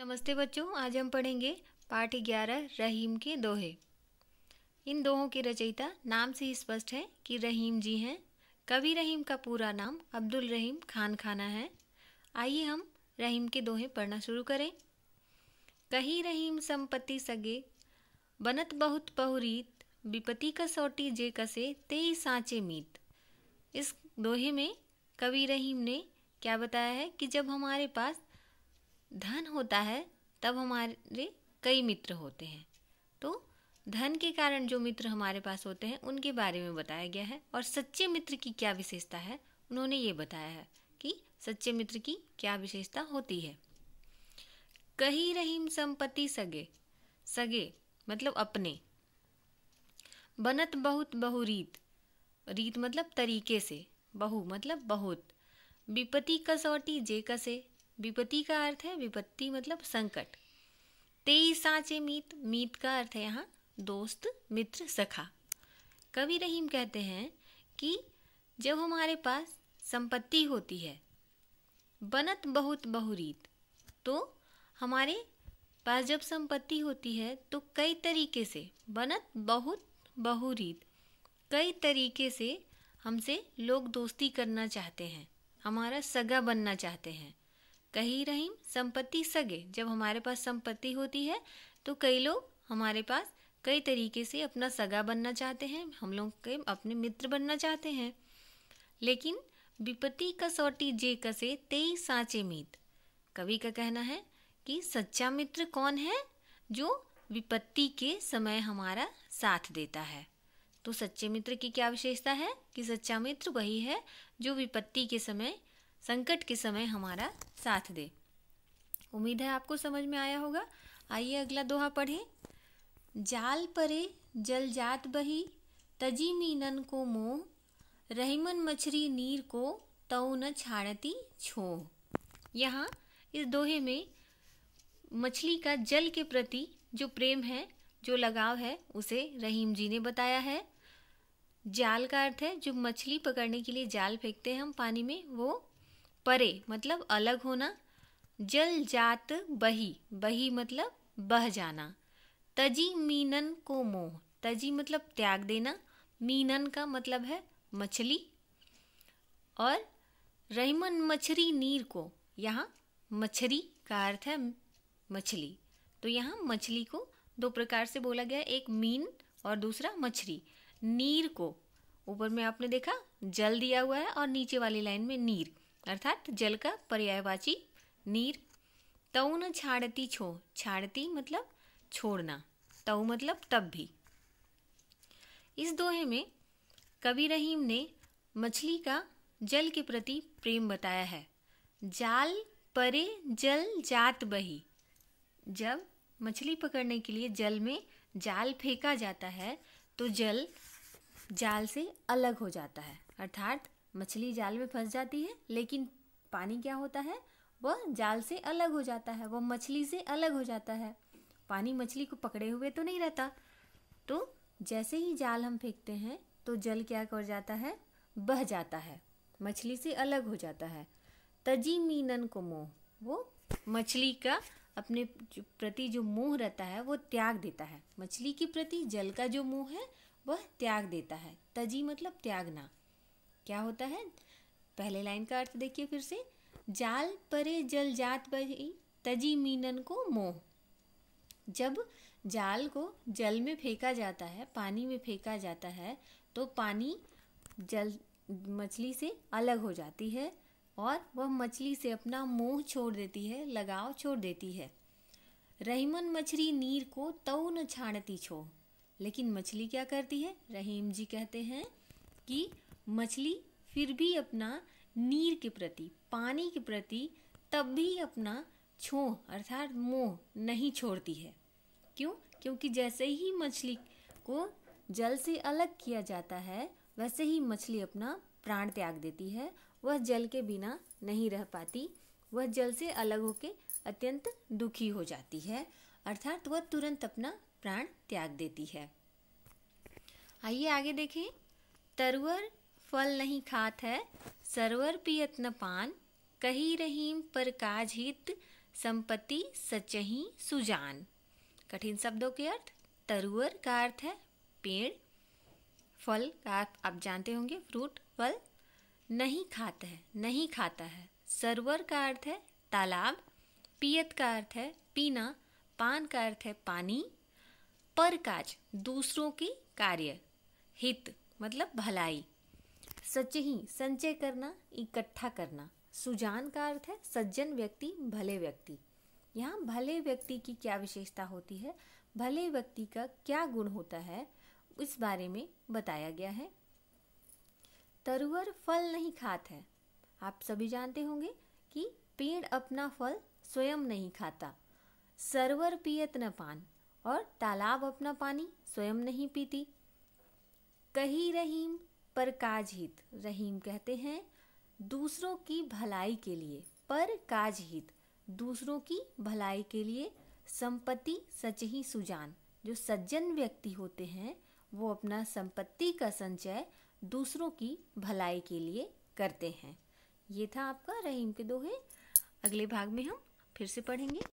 नमस्ते बच्चों आज हम पढ़ेंगे पाठ ग्यारह रहीम के दोहे इन दोहों के रचयिता नाम से ही स्पष्ट है कि रहीम जी हैं कवि रहीम का पूरा नाम अब्दुल रहीम खान खाना है आइए हम रहीम के दोहे पढ़ना शुरू करें कही रहीम संपत्ति सगे बनत बहुत बहुरीत विपति कसौटी जे कसे तेई सांचे मीत इस दोहे में कवि रहीम ने क्या बताया है कि जब हमारे पास धन होता है तब हमारे कई मित्र होते हैं तो धन के कारण जो मित्र हमारे पास होते हैं उनके बारे में बताया गया है और सच्चे मित्र की क्या विशेषता है उन्होंने ये बताया है कि सच्चे मित्र की क्या विशेषता होती है कही रहीम संपत्ति सगे सगे मतलब अपने बनत बहुत बहुरीत रीत मतलब तरीके से बहु मतलब बहुत विपत्ति कसौटी जे कसे विपत्ति का अर्थ है विपत्ति मतलब संकट तेई साचे मीत मीत का अर्थ है यहाँ दोस्त मित्र सखा कवि रहीम कहते हैं कि जब हमारे पास संपत्ति होती है बनत बहुत बहुरीत तो हमारे पास जब संपत्ति होती है तो कई तरीके से बनत बहुत बहुरीत कई तरीके से हमसे लोग दोस्ती करना चाहते हैं हमारा सगा बनना चाहते हैं कही रहीम संपत्ति सगे जब हमारे पास संपत्ति होती है तो कई लोग हमारे पास कई तरीके से अपना सगा बनना चाहते हैं हम लोग के अपने मित्र बनना चाहते हैं लेकिन विपत्ति कसौटी जे कसे तेई साचे मित कवि का कहना है कि सच्चा मित्र कौन है जो विपत्ति के समय हमारा साथ देता है तो सच्चे मित्र की क्या विशेषता है कि सच्चा मित्र वही है जो विपत्ति के समय संकट के समय हमारा साथ दे उम्मीद है आपको समझ में आया होगा आइए अगला दोहा पढ़ें जाल परे जल जात बही तजी मीनन को मोह रहीमन मछरी नीर को तव न छाड़ती छो यहाँ इस दोहे में मछली का जल के प्रति जो प्रेम है जो लगाव है उसे रहीम जी ने बताया है जाल का अर्थ है जो मछली पकड़ने के लिए जाल फेंकते हैं हम पानी में वो परे मतलब अलग होना जल जात बही बही मतलब बह जाना तजी मीनन को मोह तजी मतलब त्याग देना मीनन का मतलब है मछली और रहीमन मछरी नीर को यहाँ मछरी का अर्थ है मछली तो यहाँ मछली को दो प्रकार से बोला गया एक मीन और दूसरा मछरी नीर को ऊपर में आपने देखा जल दिया हुआ है और नीचे वाली लाइन में नीर अर्थात जल का पर्यायवाची नीर न छाड़ती छो छाड़ती मतलब छोड़ना तऊ मतलब तब भी इस दोहे में कवि रहीम ने मछली का जल के प्रति प्रेम बताया है जाल परे जल जात बही जब मछली पकड़ने के लिए जल में जाल फेंका जाता है तो जल जाल से अलग हो जाता है अर्थात मछली जाल में फंस जाती है लेकिन पानी क्या होता है वह जाल से अलग हो जाता है वह मछली से अलग हो जाता है पानी मछली को पकड़े हुए तो नहीं रहता तो जैसे ही जाल हम फेंकते हैं तो जल क्या कर जाता है बह जाता है मछली से अलग हो जाता है तजी मीनन को मोह वो मछली का अपने प्रति जो मोह रहता है वो त्याग देता है मछली के प्रति जल का जो मोह है वह त्याग देता है तजी मतलब त्यागना क्या होता है पहले लाइन का अर्थ देखिए फिर से जाल परे जल जात बही तजी मीनन को मोह जब जाल को जल में फेंका जाता है पानी में फेंका जाता है तो पानी जल मछली से अलग हो जाती है और वह मछली से अपना मोह छोड़ देती है लगाव छोड़ देती है रहीमन मछली नीर को तव न छाणती छो लेकिन मछली क्या करती है रहीम जी कहते हैं कि मछली फिर भी अपना नीर के प्रति पानी के प्रति तब भी अपना छोह अर्थात मोह नहीं छोड़ती है क्यों क्योंकि जैसे ही मछली को जल से अलग किया जाता है वैसे ही मछली अपना प्राण त्याग देती है वह जल के बिना नहीं रह पाती वह जल से अलग होके अत्यंत दुखी हो जाती है अर्थात वह तुरंत अपना प्राण त्याग देती है आइए आगे देखें तरवर फल नहीं खात है सरवर पियत न पान कही रहीम पर काज हित संपत्ति सचही सुजान कठिन शब्दों के अर्थ तरुअर का अर्थ है पेड़ फल का अर्थ आप जानते होंगे फ्रूट फल नहीं खाता है नहीं खाता है सरवर का अर्थ है तालाब पियत का अर्थ है पीना पान का अर्थ है पानी पर काज दूसरों की कार्य हित मतलब भलाई सच ही संचय करना इकट्ठा करना सुजान का अर्थ है सज्जन व्यक्ति भले व्यक्ति यहाँ भले व्यक्ति की क्या विशेषता होती है भले व्यक्ति का क्या गुण होता है इस बारे में बताया गया है तरुअर फल नहीं खाते है आप सभी जानते होंगे कि पेड़ अपना फल स्वयं नहीं खाता सरवर पियत न पान और तालाब अपना पानी स्वयं नहीं पीती कही रहीम पर काज हित रहीम कहते हैं दूसरों की भलाई के लिए पर काज हित दूसरों की भलाई के लिए संपत्ति सच ही सुजान जो सज्जन व्यक्ति होते हैं वो अपना संपत्ति का संचय दूसरों की भलाई के लिए करते हैं ये था आपका रहीम के दोहे अगले भाग में हम फिर से पढ़ेंगे